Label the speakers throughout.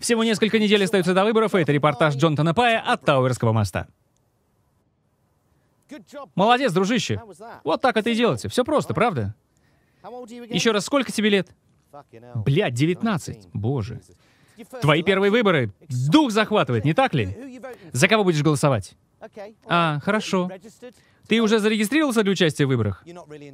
Speaker 1: Всего несколько недель остается до выборов, и это репортаж Джонатана Пая от Тауэрского моста. Молодец, дружище. Вот так это и делается. Все просто, правда? Еще раз, сколько тебе лет? Блядь, 19. Боже. Твои первые выборы. Дух захватывает, не так ли? За кого будешь голосовать? А, хорошо. Ты уже зарегистрировался для участия в выборах?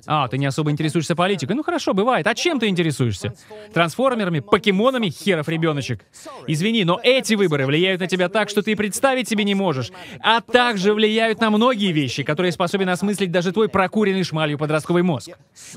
Speaker 1: А, ты не особо интересуешься политикой. Ну хорошо, бывает. А чем ты интересуешься? Трансформерами, покемонами, херов ребеночек. Извини, но эти выборы влияют на тебя так, что ты представить себе не можешь. А также влияют на многие вещи, которые способен осмыслить даже твой прокуренный шмалью подростковый мозг.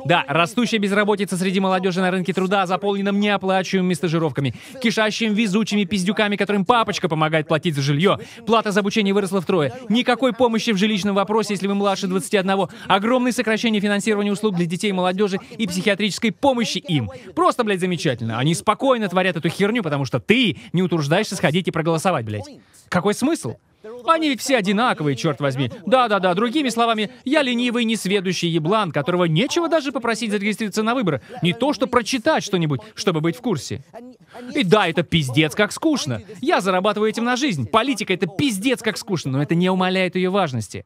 Speaker 1: Да, растущая безработица среди молодежи на рынке труда заполнена неоплачиваемыми стажировками, кишащими везучими пиздюками, которым папочка помогает платить за жилье. Плата за обучение выросла втрое. Никакой помощи в жилищном вопросе, если вы младше младше 21. Огромные сокращения финансирования услуг для детей молодежи и психиатрической помощи им. Просто, блядь, замечательно. Они спокойно творят эту херню, потому что ты не утруждаешься сходить и проголосовать, блядь. Какой смысл? Они ведь все одинаковые, черт возьми. Да-да-да, другими словами, я ленивый, несведущий еблан, которого нечего даже попросить зарегистрироваться на выборы. Не то, что прочитать что-нибудь, чтобы быть в курсе. И да, это пиздец как скучно. Я зарабатываю этим на жизнь. Политика — это пиздец как скучно, но это не умаляет ее важности.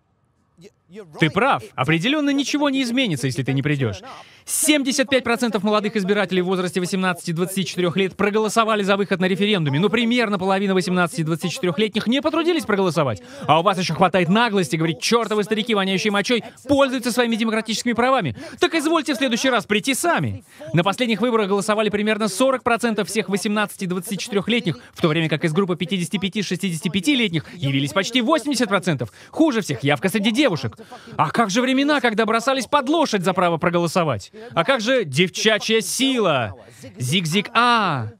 Speaker 1: Ты прав. Определенно ничего не изменится, если ты не придешь. 75% молодых избирателей в возрасте 18-24 лет проголосовали за выход на референдуме, но ну, примерно половина 18-24-летних не потрудились проголосовать. А у вас еще хватает наглости говорить, чертовы старики, воняющие мочой, пользуются своими демократическими правами. Так извольте в следующий раз прийти сами. На последних выборах голосовали примерно 40% всех 18-24-летних, в то время как из группы 55-65-летних явились почти 80%. Хуже всех явка среди девушек. А как же времена, когда бросались под лошадь за право проголосовать? А как же девчачья сила? Зиг-зиг А!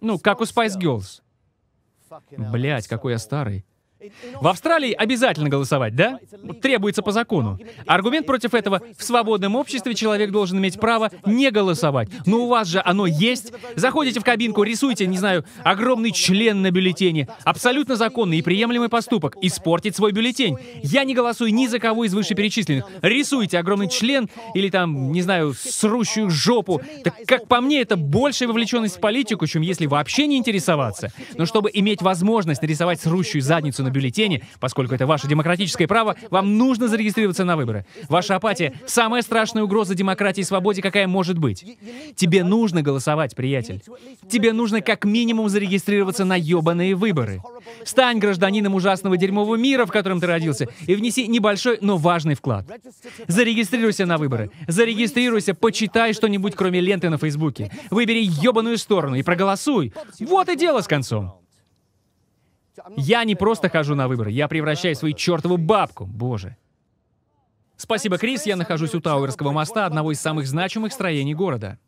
Speaker 1: Ну, как у Spice Girls. Блять, какой я старый. В Австралии обязательно голосовать, да? Требуется по закону. Аргумент против этого — в свободном обществе человек должен иметь право не голосовать. Но у вас же оно есть. Заходите в кабинку, рисуйте, не знаю, огромный член на бюллетене. Абсолютно законный и приемлемый поступок — испортить свой бюллетень. Я не голосую ни за кого из вышеперечисленных. Рисуйте огромный член или там, не знаю, срущую жопу. Так как по мне, это большая вовлеченность в политику, чем если вообще не интересоваться. Но чтобы иметь возможность нарисовать срущую задницу на бюллетене, поскольку это ваше демократическое право, вам нужно зарегистрироваться на выборы. Ваша апатия — самая страшная угроза демократии и свободе, какая может быть. Тебе нужно голосовать, приятель. Тебе нужно как минимум зарегистрироваться на ебаные выборы. Стань гражданином ужасного дерьмового мира, в котором ты родился, и внеси небольшой, но важный вклад. Зарегистрируйся на выборы. Зарегистрируйся, почитай что-нибудь, кроме ленты на Фейсбуке. Выбери ебаную сторону и проголосуй. Вот и дело с концом. Я не просто хожу на выборы, я превращаю свою чертову бабку, боже. Спасибо, Крис, я нахожусь у Тауэрского моста, одного из самых значимых строений города.